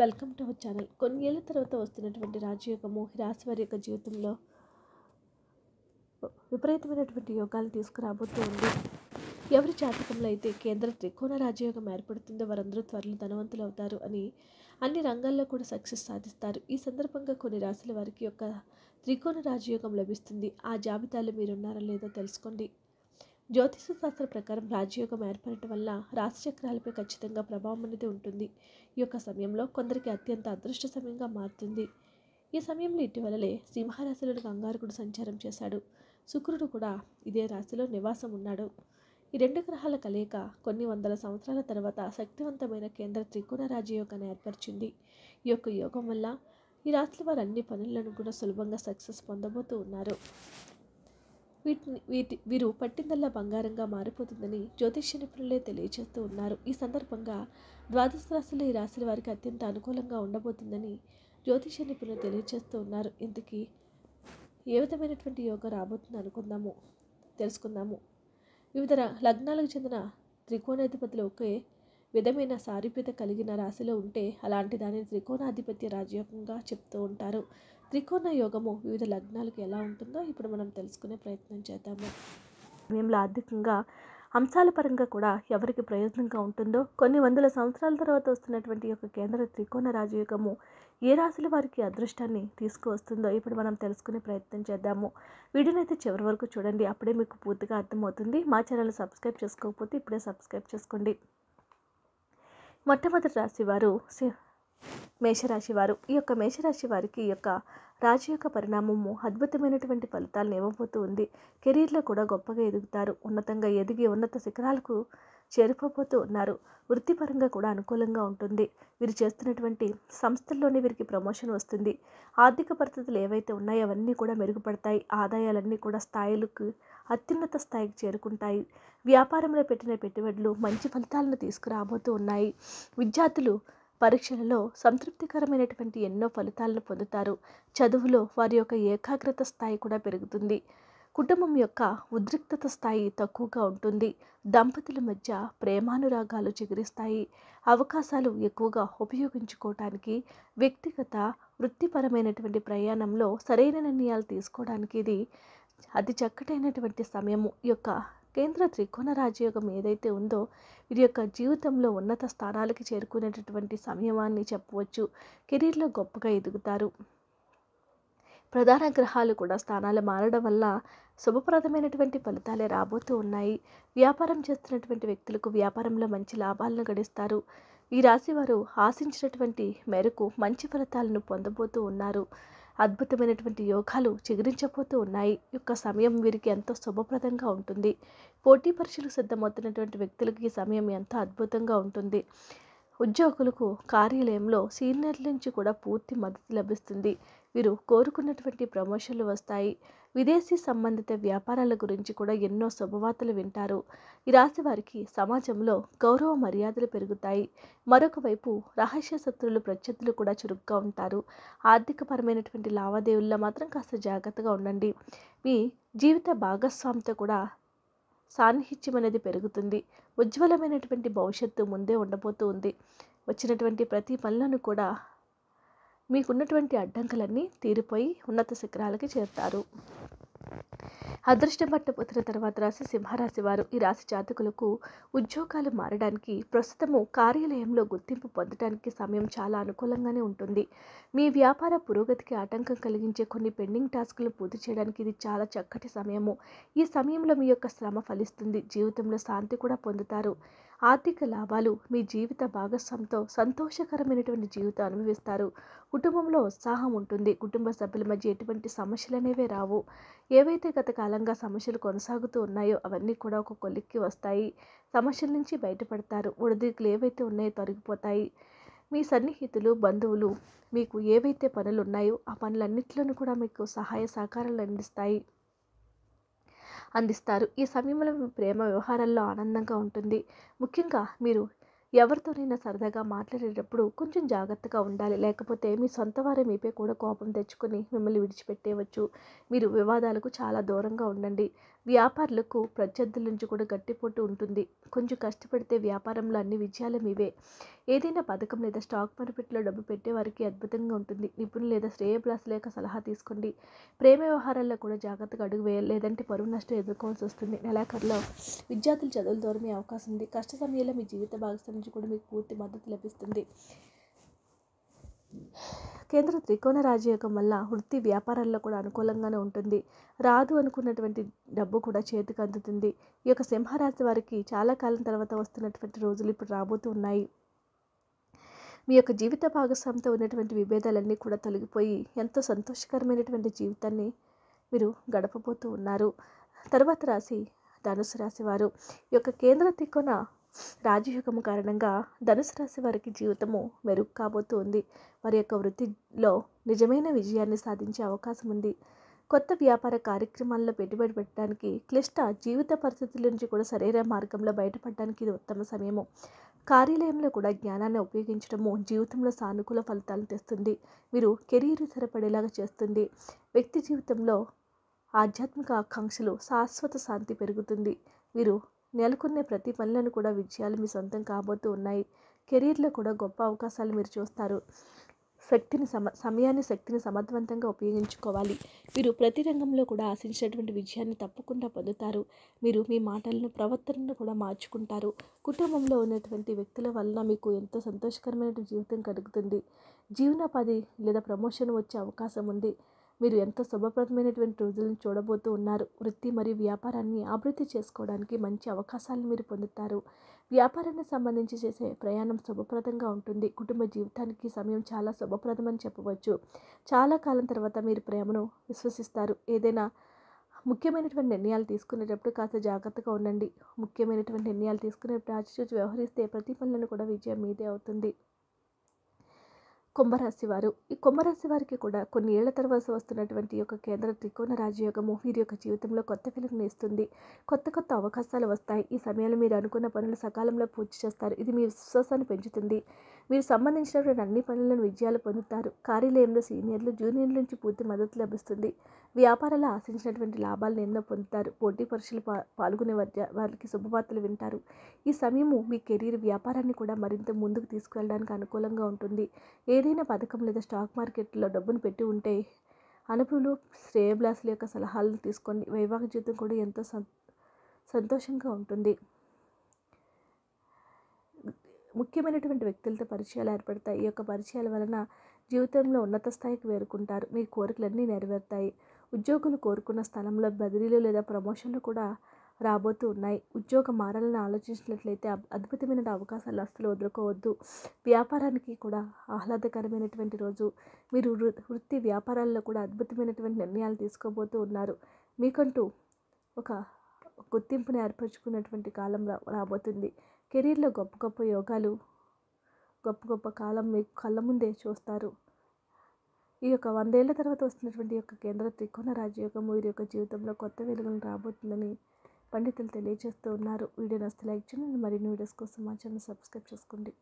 welcome to our channel కొన్ని ఏళ్ళ తర్వాత వస్తున్నటువంటి రాజయోగము రాశి వారి యొక్క జీవితంలో విపరీతమైనటువంటి యోగాలు తీసుకురాబోతూ ఉంది ఎవరి జాతకంలో అయితే కేంద్ర త్రికోణ రాజయోగం ఏర్పడుతుందో వారందరూ త్వరలో ధనవంతులు అవుతారు అని అన్ని రంగాల్లో కూడా సక్సెస్ సాధిస్తారు ఈ సందర్భంగా కొన్ని రాశుల వారికి యొక్క త్రికోణ రాజయోగం లభిస్తుంది ఆ జాబితాలో మీరున్నారా లేదో తెలుసుకోండి జ్యోతిషశాస్త్ర శాస్త్ర ప్రకారం రాజయోగం ఏర్పడటం వల్ల రాశిచక్రాలపై ఖచ్చితంగా ప్రభావం అనేది ఉంటుంది ఈ యొక్క సమయంలో కొందరికి అత్యంత అదృష్ట సమయంగా మారుతుంది ఈ సమయంలో ఇటీవలలే సింహరాశిలోని గంగారకుడు సంచారం చేశాడు శుక్రుడు కూడా ఇదే రాశిలో నివాసం ఉన్నాడు ఈ రెండు గ్రహాల కలయిక కొన్ని వందల సంవత్సరాల తర్వాత శక్తివంతమైన కేంద్ర త్రికోణ రాజయోగాన్ని ఏర్పరిచింది ఈ యొక్క యోగం వల్ల ఈ రాశుల వారు అన్ని పనులను కూడా సులభంగా సక్సెస్ పొందబోతూ ఉన్నారు వీటిని వీటి వీరు పట్టిందల్లా బంగారంగా మారిపోతుందని జ్యోతిష్య నిపుణులే తెలియజేస్తూ ఉన్నారు ఈ సందర్భంగా ద్వాదశ రాశులు ఈ రాశుల వారికి అత్యంత అనుకూలంగా ఉండబోతుందని జ్యోతిష్య నిపుణులు తెలియజేస్తూ ఉన్నారు ఇంతకీ ఏ విధమైనటువంటి యోగ రాబోతుంది అనుకుందాము తెలుసుకుందాము వివిధ లగ్నాలకు చెందిన త్రికోణాధిపతులు ఒకే విధమైన సారూప్యత కలిగిన రాశిలో ఉంటే అలాంటి దానిని త్రికోణాధిపత్య రాజయోగంగా చెప్తూ ఉంటారు త్రికోణ యోగము వివిధ లగ్నాలకు ఎలా ఉంటుందో ఇప్పుడు మనం తెలుసుకునే ప్రయత్నం చేద్దాము మేము ఆర్థికంగా అంశాల పరంగా కూడా ఎవరికి ప్రయోజనంగా ఉంటుందో కొన్ని వందల సంవత్సరాల తర్వాత వస్తున్నటువంటి యొక్క కేంద్ర త్రికోణ రాజయోగము ఏ రాశుల వారికి అదృష్టాన్ని తీసుకువస్తుందో ఇప్పుడు మనం తెలుసుకునే ప్రయత్నం చేద్దాము వీడియోనైతే చివరి వరకు చూడండి అప్పుడే మీకు పూర్తిగా అర్థమవుతుంది మా ఛానల్ సబ్స్క్రైబ్ చేసుకోకపోతే ఇప్పుడే సబ్స్క్రైబ్ చేసుకోండి మొట్టమొదటి రాశి వారు మేషరాశి వారు ఈ యొక్క మేషరాశి వారికి ఈ యొక్క రాశి యొక్క పరిణామము అద్భుతమైనటువంటి ఫలితాలను ఇవ్వబోతూ ఉంది కెరీర్లో కూడా గొప్పగా ఎదుగుతారు ఉన్నతంగా ఎదిగి ఉన్నత శిఖరాలకు చేరుకోబోతూ ఉన్నారు వృత్తిపరంగా కూడా అనుకూలంగా ఉంటుంది వీరు చేస్తున్నటువంటి సంస్థల్లోనే వీరికి ప్రమోషన్ వస్తుంది ఆర్థిక పరిస్థితులు ఏవైతే ఉన్నాయో అవన్నీ కూడా మెరుగుపడతాయి ఆదాయాలన్నీ కూడా స్థాయిలకు అత్యున్నత స్థాయికి చేరుకుంటాయి వ్యాపారంలో పెట్టిన పెట్టుబడులు మంచి ఫలితాలను తీసుకురాబోతూ ఉన్నాయి విద్యార్థులు పరీక్షలలో సంతృప్తికరమైనటువంటి ఎన్నో ఫలితాలను పొందుతారు చదువులో వారి యొక్క ఏకాగ్రత స్థాయి కూడా పెరుగుతుంది కుటుంబం యొక్క ఉద్రిక్తత స్థాయి తక్కువగా ఉంటుంది దంపతుల మధ్య ప్రేమానురాగాలు చిగురిస్తాయి అవకాశాలు ఎక్కువగా ఉపయోగించుకోవటానికి వ్యక్తిగత వృత్తిపరమైనటువంటి ప్రయాణంలో సరైన నిర్ణయాలు తీసుకోవడానికి ఇది అతి చక్కటైనటువంటి సమయము యొక్క కేంద్ర త్రికోణ రాజయోగం ఏదైతే ఉందో వీరి యొక్క జీవితంలో ఉన్నత స్థానాలకి చేరుకునేటటువంటి సమయమాన్ని చెప్పవచ్చు కెరీర్లో గొప్పగా ఎదుగుతారు ప్రధాన గ్రహాలు కూడా స్థానాలు మారడం వల్ల శుభప్రదమైనటువంటి ఫలితాలే రాబోతూ ఉన్నాయి వ్యాపారం చేస్తున్నటువంటి వ్యక్తులకు వ్యాపారంలో మంచి లాభాలను గడిస్తారు ఈ రాశి వారు ఆశించినటువంటి మేరకు మంచి ఫలితాలను పొందబోతూ ఉన్నారు అద్భుతమైనటువంటి యోగాలు చిగురించబోతూ ఉన్నాయి యొక్క సమయం వీరికి ఎంతో శుభప్రదంగా ఉంటుంది పోటీ పరీక్షలు సిద్ధమవుతున్నటువంటి వ్యక్తులకు ఈ సమయం ఎంతో అద్భుతంగా ఉంటుంది ఉద్యోగులకు కార్యాలయంలో సీనియర్ల నుంచి కూడా పూర్తి మద్దతు లభిస్తుంది వీరు కోరుకున్నటువంటి ప్రమోషన్లు వస్తాయి విదేశీ సంబంధిత వ్యాపారాల గురించి కూడా ఎన్నో శుభవార్తలు వింటారు ఈ రాశి వారికి సమాజంలో గౌరవ మర్యాదలు పెరుగుతాయి మరొక వైపు రహస్య శత్రులు ప్రత్యర్థులు కూడా చురుగ్గా ఉంటారు ఆర్థికపరమైనటువంటి లావాదేవీల్లో మాత్రం కాస్త జాగ్రత్తగా ఉండండి మీ జీవిత భాగస్వామితో కూడా సాన్నిహిత్యం అనేది పెరుగుతుంది ఉజ్వలమైనటువంటి భవిష్యత్తు ముందే ఉండబోతూ ఉంది వచ్చినటువంటి ప్రతి పనులను కూడా మీకున్నటువంటి అడ్డంకులన్నీ తీరిపోయి ఉన్నత శిఖరాలకి చేరుతారు అదృష్టం పట్టబోతున్న తర్వాత రాశి సింహరాశి వారు ఈ రాశి జాతకులకు ఉద్యోగాలు మారడానికి ప్రస్తుతము కార్యాలయంలో గుర్తింపు పొందడానికి సమయం చాలా అనుకూలంగానే ఉంటుంది మీ వ్యాపార పురోగతికి ఆటంకం కలిగించే కొన్ని పెండింగ్ టాస్కులు పూర్తి చేయడానికి ఇది చాలా చక్కటి సమయము ఈ సమయంలో మీ యొక్క శ్రమ ఫలిస్తుంది జీవితంలో శాంతి కూడా పొందుతారు ఆర్థిక లాభాలు మీ జీవిత భాగస్వామితో సంతోషకరమైనటువంటి జీవితం అనుభవిస్తారు కుటుంబంలో ఉత్సాహం ఉంటుంది కుటుంబ సభ్యుల మధ్య ఎటువంటి సమస్యలు అనేవి రావు ఏవైతే గత కాలం కాలంగా సమస్యలు కొనసాగుతూ ఉన్నాయో అవన్నీ కూడా ఒక కొలిక్కి వస్తాయి సమస్యల నుంచి బయటపడతారు ఒడిదిగులు ఏవైతే ఉన్నాయో తొలగిపోతాయి మీ సన్నిహితులు బంధువులు మీకు ఏవైతే పనులు ఉన్నాయో ఆ పనులన్నింటిలోనూ కూడా మీకు సహాయ సహకారాలు అందిస్తాయి అందిస్తారు ఈ సమయంలో మీ ప్రేమ వ్యవహారాల్లో ఆనందంగా ఉంటుంది ముఖ్యంగా మీరు ఎవరితోనైనా సరదాగా మాట్లాడేటప్పుడు కొంచెం జాగ్రత్తగా ఉండాలి లేకపోతే మీ సొంత వారే మీపై కూడా కోపం తెచ్చుకుని మిమ్మల్ని విడిచిపెట్టేవచ్చు మీరు వివాదాలకు చాలా దూరంగా ఉండండి వ్యాపారులకు ప్రత్యర్థుల నుంచి కూడా గట్టిపోటు ఉంటుంది కొంచెం కష్టపడితే వ్యాపారంలో అన్ని విజయాలు మీవే ఏదైనా పథకం లేదా స్టాక్ మార్కెట్లో డబ్బు పెట్టే వారికి అద్భుతంగా ఉంటుంది నిపుణులు లేదా శ్రేయభిలాసుల యొక్క సలహా తీసుకోండి ప్రేమ వ్యవహారాల్లో కూడా జాగ్రత్తగా అడుగు వేయాలి లేదంటే పరువు నష్టం ఎదుర్కోవాల్సి వస్తుంది నెలాఖరులో విద్యార్థులు చదువులు దూరమే అవకాశం ఉంది కష్ట సమయంలో మీ జీవిత భాగస్వామి నుంచి కూడా మీకు పూర్తి మద్దతు లభిస్తుంది కేంద్ర త్రికోణ రాజయోగం వల్ల వృత్తి వ్యాపారాల్లో కూడా అనుకూలంగానే ఉంటుంది రాదు అనుకున్నటువంటి డబ్బు కూడా చేతికి అందుతుంది ఈ యొక్క సింహరాశి వారికి చాలా కాలం తర్వాత వస్తున్నటువంటి రోజులు ఇప్పుడు రాబోతూ ఉన్నాయి మీ యొక్క జీవిత భాగస్వామితో ఉన్నటువంటి విభేదాలన్నీ కూడా తొలగిపోయి ఎంతో సంతోషకరమైనటువంటి జీవితాన్ని మీరు గడపబోతూ ఉన్నారు తర్వాత రాశి ధనుసు రాశి వారు ఈ యొక్క కేంద్ర త్రికోణ రాజయోగము కారణంగా ధనుసు రాశి వారికి జీవితము మెరుగు కాబోతుంది వారి యొక్క వృత్తిలో నిజమైన విజయాన్ని సాధించే అవకాశం ఉంది కొత్త వ్యాపార కార్యక్రమాల్లో పెట్టుబడి పెట్టడానికి క్లిష్ట జీవిత పరిస్థితుల నుంచి కూడా సరైన మార్గంలో బయటపడడానికి ఇది ఉత్తమ సమయము కార్యాలయంలో కూడా జ్ఞానాన్ని ఉపయోగించడము జీవితంలో సానుకూల ఫలితాలను తెస్తుంది వీరు కెరీర్ స్థిరపడేలాగా చేస్తుంది వ్యక్తి జీవితంలో ఆధ్యాత్మిక ఆకాంక్షలు శాశ్వత శాంతి పెరుగుతుంది వీరు నెలకొన్న ప్రతి పనులను కూడా విజయాలు మీ సొంతం కాబోతూ ఉన్నాయి కెరీర్లో కూడా గొప్ప అవకాశాలు మీరు చూస్తారు శక్తిని సమ సమయాన్ని శక్తిని సమర్థవంతంగా ఉపయోగించుకోవాలి మీరు ప్రతి రంగంలో కూడా ఆశించినటువంటి విజయాన్ని తప్పకుండా పొందుతారు మీరు మీ మాటలను ప్రవర్తనను కూడా మార్చుకుంటారు కుటుంబంలో ఉన్నటువంటి వ్యక్తుల వలన మీకు ఎంతో సంతోషకరమైన జీవితం కలుగుతుంది జీవనోపాధి లేదా ప్రమోషన్ వచ్చే అవకాశం ఉంది మీరు ఎంతో శుభప్రదమైనటువంటి రోజులను చూడబోతూ ఉన్నారు వృత్తి మరియు వ్యాపారాన్ని అభివృద్ధి చేసుకోవడానికి మంచి అవకాశాలను మీరు పొందుతారు వ్యాపారానికి సంబంధించి చేసే ప్రయాణం శుభప్రదంగా ఉంటుంది కుటుంబ జీవితానికి సమయం చాలా శుభప్రదమని చెప్పవచ్చు చాలా కాలం తర్వాత మీరు ప్రేమను విశ్వసిస్తారు ఏదైనా ముఖ్యమైనటువంటి నిర్ణయాలు తీసుకునేటప్పుడు కాస్త జాగ్రత్తగా ఉండండి ముఖ్యమైనటువంటి నిర్ణయాలు తీసుకునేటప్పుడు ఆచిచూచి వ్యవహరిస్తే ప్రతి పనులను కూడా విజయం మీదే అవుతుంది కుంభరాశి వారు ఈ కుంభరాశి వారికి కూడా కొన్ని ఏళ్ల తర్వాత వస్తున్నటువంటి యొక్క కేంద్ర త్రికోణ రాజయోగము వీరి యొక్క జీవితంలో కొత్త వెలుగును ఇస్తుంది కొత్త కొత్త అవకాశాలు వస్తాయి ఈ సమయంలో మీరు అనుకున్న పనులు సకాలంలో పూర్తి చేస్తారు ఇది మీ విశ్వాసాన్ని పెంచుతుంది వీరు సంబంధించినటువంటి అన్ని పనులను విజయాలు పొందుతారు కార్యాలయంలో సీనియర్లు జూనియర్ల నుంచి పూర్తి మద్దతు లభిస్తుంది వ్యాపారాలు ఆశించినటువంటి లాభాలను ఎన్నో పొందుతారు పోటీ పరీక్షలు పా పాల్గొనే వారికి శుభవార్తలు వింటారు ఈ సమయము మీ కెరీర్ వ్యాపారాన్ని కూడా మరింత ముందుకు తీసుకువెళ్ళడానికి అనుకూలంగా ఉంటుంది ఏదైనా పథకం లేదా స్టాక్ మార్కెట్లో డబ్బును పెట్టి ఉంటే అనుపులు శ్రేయబ్లాసుల యొక్క సలహాలను తీసుకొని వైవాహిక జీవితం కూడా ఎంతో సంతోషంగా ఉంటుంది ముఖ్యమైనటువంటి వ్యక్తులతో పరిచయాలు ఏర్పడతాయి ఈ యొక్క పరిచయాల వలన జీవితంలో ఉన్నత స్థాయికి వేరుకుంటారు మీ కోరికలన్నీ నెరవేరుతాయి ఉద్యోగులు కోరుకున్న స్థలంలో బదిలీలు లేదా ప్రమోషన్లు కూడా రాబోతూ ఉన్నాయి ఉద్యోగ మారాలని ఆలోచించినట్లయితే అద్భుతమైన అవకాశాలు అస్తులు వదులుకోవద్దు వ్యాపారానికి కూడా ఆహ్లాదకరమైనటువంటి రోజు మీరు వృత్తి వ్యాపారాల్లో కూడా అద్భుతమైనటువంటి నిర్ణయాలు తీసుకోబోతూ ఉన్నారు మీకంటూ ఒక గుర్తింపుని ఏర్పరచుకున్నటువంటి కాలం రా రాబోతుంది కెరీర్లో గొప్ప గొప్ప యోగాలు గొప్ప గొప్ప కాలం మీకు కళ్ళ ముందే చూస్తారు ఈ యొక్క వందేళ్ల తర్వాత వస్తున్నటువంటి యొక్క కేంద్ర త్రికోణ రాజయోగం వీరి యొక్క జీవితంలో కొత్త వెలుగులు రాబోతుందని పండితులు తెలియజేస్తూ ఉన్నారు వీడియో నస్తే లైక్ చేయండి మరిన్ని వీడియోస్ కోసం మా ఛానల్ సబ్స్క్రైబ్ చేసుకోండి